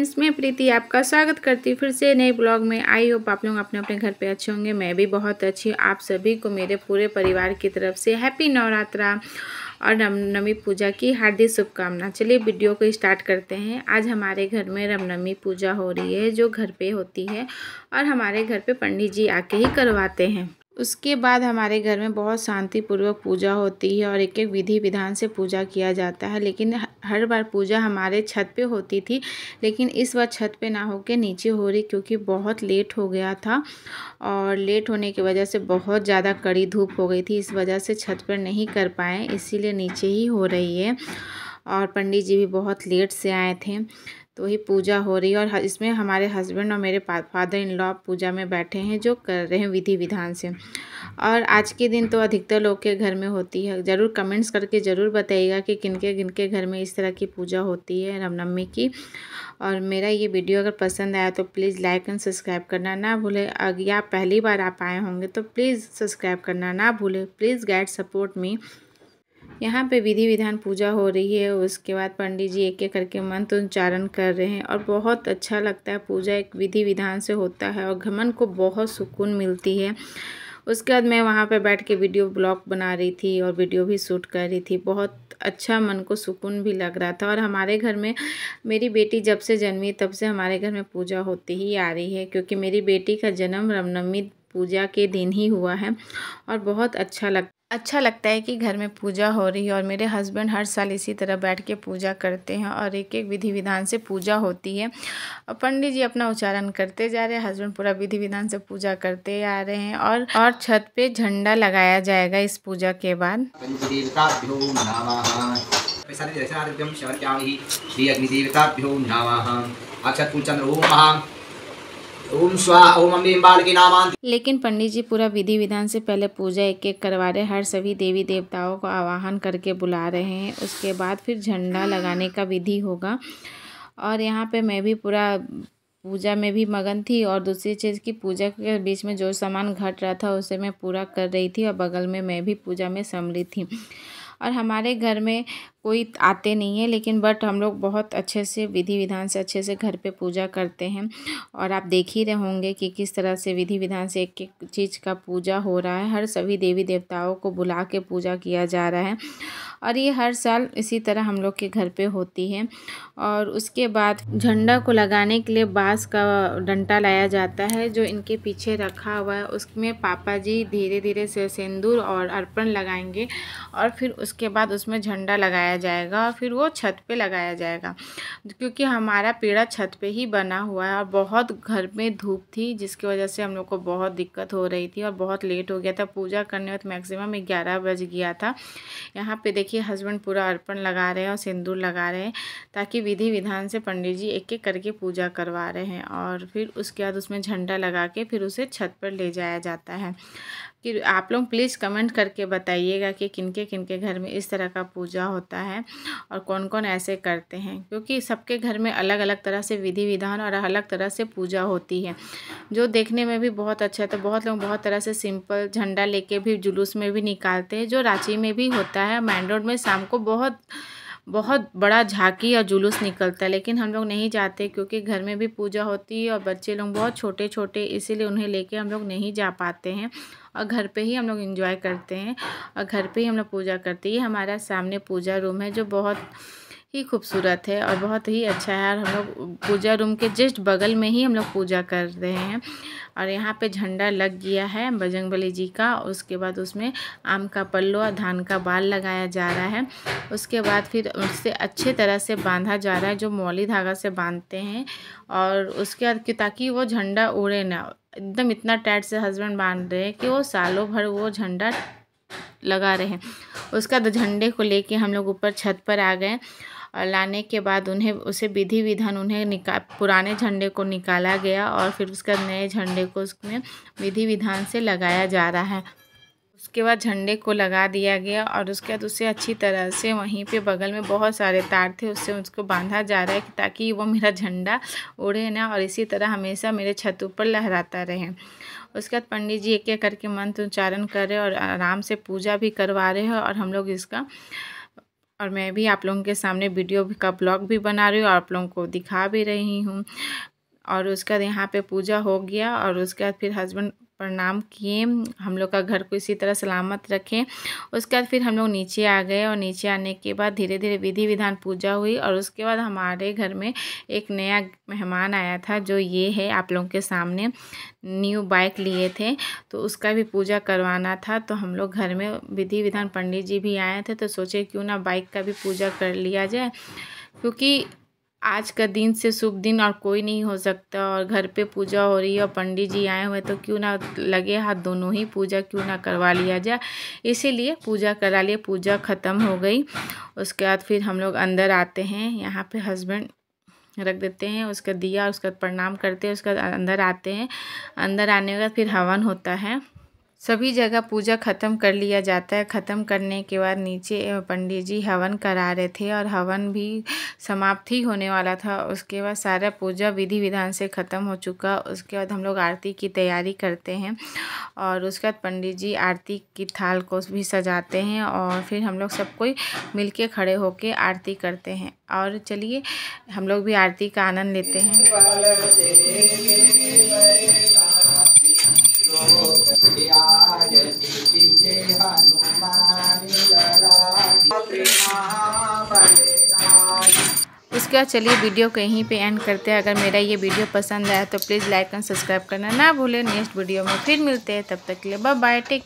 friends मैं प्रीति आपका स्वागत करती हूँ फिर से नए ब्लॉग में आई होप आप लोग अपने अपने घर पे अच्छे होंगे मैं भी बहुत अच्छी हूँ आप सभी को मेरे पूरे परिवार की तरफ से हैप्पी नवरात्रा और रामनवमी पूजा की हार्दिक शुभकामना चलिए वीडियो को स्टार्ट करते हैं आज हमारे घर में रामनवमी पूजा हो रही है जो घर पर होती है और हमारे घर पर पंडित जी आके ही करवाते हैं उसके बाद हमारे घर में बहुत शांतिपूर्वक पूजा होती है और एक एक विधि विधान से पूजा किया जाता है लेकिन हर बार पूजा हमारे छत पे होती थी लेकिन इस बार छत पे ना होकर नीचे हो रही क्योंकि बहुत लेट हो गया था और लेट होने की वजह से बहुत ज़्यादा कड़ी धूप हो गई थी इस वजह से छत पर नहीं कर पाए इसीलिए नीचे ही हो रही है और पंडित जी भी बहुत लेट से आए थे तो ही पूजा हो रही है और इसमें हमारे हस्बैंड और मेरे फादर इन लॉ पूजा में बैठे हैं जो कर रहे हैं विधि विधान से और आज के दिन तो अधिकतर लोग के घर में होती है ज़रूर कमेंट्स करके ज़रूर बताइएगा कि किनके किनके घर में इस तरह की पूजा होती है रामनवमी की और मेरा ये वीडियो अगर पसंद आया तो प्लीज़ लाइक एंड सब्सक्राइब करना ना भूले अगर पहली बार आप आए होंगे तो प्लीज़ सब्सक्राइब करना ना भूले प्लीज़ गाइड सपोर्ट मी यहाँ पे विधि विधान पूजा हो रही है उसके बाद पंडित जी एक एक करके मंत्र उच्चारण कर रहे हैं और बहुत अच्छा लगता है पूजा एक विधि विधान से होता है और घमन को बहुत सुकून मिलती है उसके बाद मैं वहाँ पे बैठ के वीडियो ब्लॉग बना रही थी और वीडियो भी शूट कर रही थी बहुत अच्छा मन को सुकून भी लग रहा था और हमारे घर में मेरी बेटी जब से जन्मी तब से हमारे घर में पूजा होती ही आ रही है क्योंकि मेरी बेटी का जन्म रामनवमी पूजा के दिन ही हुआ है और बहुत अच्छा लग अच्छा लगता है कि घर में पूजा हो रही है और मेरे हस्बैंड हर साल इसी तरह बैठ के पूजा करते हैं और एक एक विधि विधान से पूजा होती है और पंडित जी अपना उच्चारण करते जा रहे हैं हस्बैंड पूरा विधि विधान से पूजा करते आ रहे हैं और और छत पे झंडा लगाया जाएगा इस पूजा के बाद लेकिन पंडित जी पूरा विधि विधान से पहले पूजा एक एक करवा रहे हर सभी देवी देवताओं को आवाहन करके बुला रहे हैं उसके बाद फिर झंडा लगाने का विधि होगा और यहाँ पे मैं भी पूरा पूजा में भी मगन थी और दूसरी चीज़ की पूजा के बीच में जो सामान घट रहा था उसे मैं पूरा कर रही थी और बगल में मैं भी पूजा में सम्मिलित थी और हमारे घर में कोई आते नहीं है लेकिन बट हम लोग बहुत अच्छे से विधि विधान से अच्छे से घर पे पूजा करते हैं और आप देख ही रहे होंगे कि किस तरह से विधि विधान से एक एक चीज़ का पूजा हो रहा है हर सभी देवी देवताओं को बुला के पूजा किया जा रहा है और ये हर साल इसी तरह हम लोग के घर पे होती है और उसके बाद झंडा को लगाने के लिए बाँस का डंटा लाया जाता है जो इनके पीछे रखा हुआ है उसमें पापा जी धीरे धीरे से सिंदूर और अर्पण लगाएंगे और फिर उसके बाद उसमें झंडा लगाया लगाया जाएगा और फिर वो छत पे लगाया जाएगा क्योंकि हमारा पेड़ा छत पे ही बना हुआ है और बहुत घर में धूप थी जिसकी वजह से हम लोग को बहुत दिक्कत हो रही थी और बहुत लेट हो गया था पूजा करने वक्त मैक्सिमम ग्यारह बज गया था यहाँ पे देखिए हस्बैंड पूरा अर्पण लगा रहे हैं और सिंदूर लगा रहे हैं ताकि विधि विधान से पंडित जी एक एक करके पूजा करवा रहे हैं और फिर उसके बाद उसमें झंडा लगा के फिर उसे छत पर ले जाया जाता है कि आप लोग प्लीज़ कमेंट करके बताइएगा कि किनके किनके घर में इस तरह का पूजा होता है और कौन कौन ऐसे करते हैं क्योंकि सबके घर में अलग अलग तरह से विधि विधान और अलग तरह से पूजा होती है जो देखने में भी बहुत अच्छा है तो बहुत लोग बहुत तरह से सिंपल झंडा लेके भी जुलूस में भी निकालते हैं जो रांची में भी होता है मैन रोड में शाम को बहुत बहुत बड़ा झांकी और जुलूस निकलता है लेकिन हम लोग नहीं जाते क्योंकि घर में भी पूजा होती है और बच्चे लोग बहुत छोटे छोटे इसीलिए उन्हें लेके हम लोग नहीं जा पाते हैं और घर पे ही हम लोग इन्जॉय करते हैं और घर पे ही हम लोग पूजा करते हैं ये हमारा सामने पूजा रूम है जो बहुत ही खूबसूरत है और बहुत ही अच्छा है और हम लोग पूजा रूम के जस्ट बगल में ही हम लोग पूजा कर रहे हैं और यहाँ पे झंडा लग गया है बजरंगबली जी का उसके बाद उसमें आम का पल्लू और धान का बाल लगाया जा रहा है उसके बाद फिर उससे अच्छे तरह से बांधा जा रहा है जो मौली धागा से बांधते हैं और उसके बाद ताकि वो झंडा उड़े ना एकदम इतना टाइट से हस्बैंड बांध रहे हैं कि वो सालों भर वो झंडा लगा रहे हैं उसका झंडे को लेके हम लोग ऊपर छत पर आ गए और लाने के बाद उन्हें उसे विधि विधान उन्हें निका पुराने झंडे को निकाला गया और फिर उसका नए झंडे को उसमें विधि विधान से लगाया जा रहा है उसके बाद झंडे को लगा दिया गया और उसके बाद उसे अच्छी तरह से वहीं पे बगल में बहुत सारे तार थे उससे उसको बांधा जा रहा है ताकि वो मेरा झंडा उड़े ना और इसी तरह हमेशा मेरे छत ऊपर लहराता रहे उसके बाद पंडित जी एक एक करके मंत्र उच्चारण कर रहे और आराम से पूजा भी करवा रहे हैं और हम लोग इसका और मैं भी आप लोगों के सामने वीडियो का ब्लॉग भी बना रही हूँ और आप लोगों को दिखा भी रही हूँ और उसके बाद यहाँ पे पूजा हो गया और उसके बाद फिर हस्बैंड प्रणाम किए हम लोग का घर को इसी तरह सलामत रखें उसके बाद फिर हम लोग नीचे आ गए और नीचे आने के बाद धीरे धीरे विधि विधान पूजा हुई और उसके बाद हमारे घर में एक नया मेहमान आया था जो ये है आप लोगों के सामने न्यू बाइक लिए थे तो उसका भी पूजा करवाना था तो हम लोग घर में विधि विधान पंडित जी भी आए थे तो सोचे क्यों ना बाइक का भी पूजा कर लिया जाए क्योंकि आज का दिन से शुभ दिन और कोई नहीं हो सकता और घर पे पूजा हो रही है और पंडित जी आए हुए तो क्यों ना लगे हाथ दोनों ही पूजा क्यों ना करवा लिया जाए इसीलिए पूजा करा लिए पूजा ख़त्म हो गई उसके बाद फिर हम लोग अंदर आते हैं यहाँ पे हस्बैंड रख देते हैं उसका दिया उसका प्रणाम करते हैं उसका अंदर आते हैं अंदर आने के बाद फिर हवन होता है सभी जगह पूजा ख़त्म कर लिया जाता है ख़त्म करने के बाद नीचे पंडित जी हवन करा रहे थे और हवन भी समाप्त ही होने वाला था उसके बाद सारा पूजा विधि विधान से ख़त्म हो चुका उसके बाद हम लोग आरती की तैयारी करते हैं और उसके बाद पंडित जी आरती की थाल को भी सजाते हैं और फिर हम लोग सब कोई मिल खड़े होकर आरती करते हैं और चलिए हम लोग भी आरती का आनंद लेते हैं इसके बाद चलिए वीडियो को यहीं पे एंड करते हैं अगर मेरा ये वीडियो पसंद आया तो प्लीज़ लाइक एंड सब्सक्राइब करना ना भूलें नेक्स्ट वीडियो में फिर मिलते हैं तब तक के लिए बाय बाय टेक